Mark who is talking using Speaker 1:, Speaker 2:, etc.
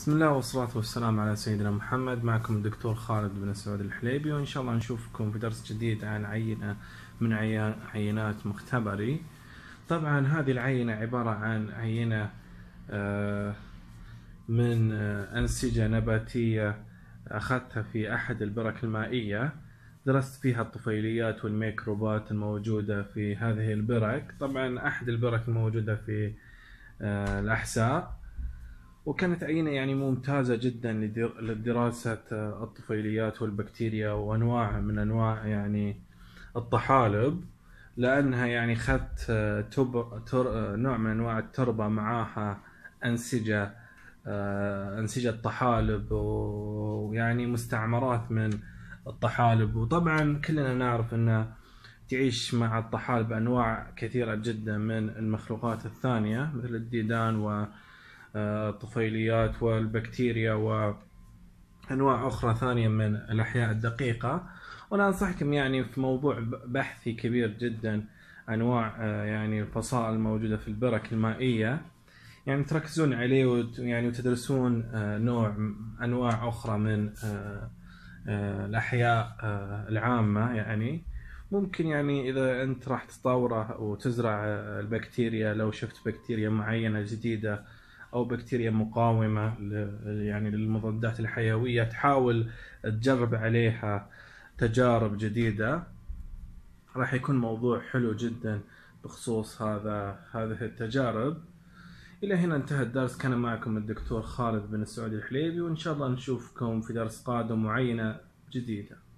Speaker 1: بسم الله والصلاة والسلام على سيدنا محمد معكم الدكتور خالد بن سعود الحليبي وإن شاء الله نشوفكم في درس جديد عن عينة من عينات مختبري طبعا هذه العينة عبارة عن عينة آه، من آه، أنسجة نباتية أخذتها في أحد البرك المائية درست فيها الطفيليات والميكروبات الموجودة في هذه البرك طبعا أحد البرك الموجودة في آه، الأحساء وكانت عينة يعني ممتازة جدا لدراسة الطفيليات والبكتيريا وأنواع من أنواع يعني الطحالب لأنها يعني خدت تب... تر... نوع من أنواع التربة معاها أنسجة أنسجة طحالب ويعني مستعمرات من الطحالب وطبعا كلنا نعرف أن تعيش مع الطحالب أنواع كثيرة جدا من المخلوقات الثانية مثل الديدان و الطفيليات والبكتيريا وانواع اخرى ثانيه من الاحياء الدقيقه وانا انصحكم يعني في موضوع بحثي كبير جدا انواع آه، يعني الفصائل الموجوده في البرك المائيه يعني تركزون عليه يعني وتدرسون آه، نوع انواع اخرى من آه، الاحياء العامه يعني ممكن يعني اذا انت راح تطوره وتزرع البكتيريا لو شفت بكتيريا معينه جديده او بكتيريا مقاومه يعني للمضادات الحيويه تحاول تجرب عليها تجارب جديده راح يكون موضوع حلو جدا بخصوص هذا هذه التجارب الى هنا انتهى الدرس كان معكم الدكتور خالد بن سعود الحليبي وان شاء الله نشوفكم في درس قادم معينه جديده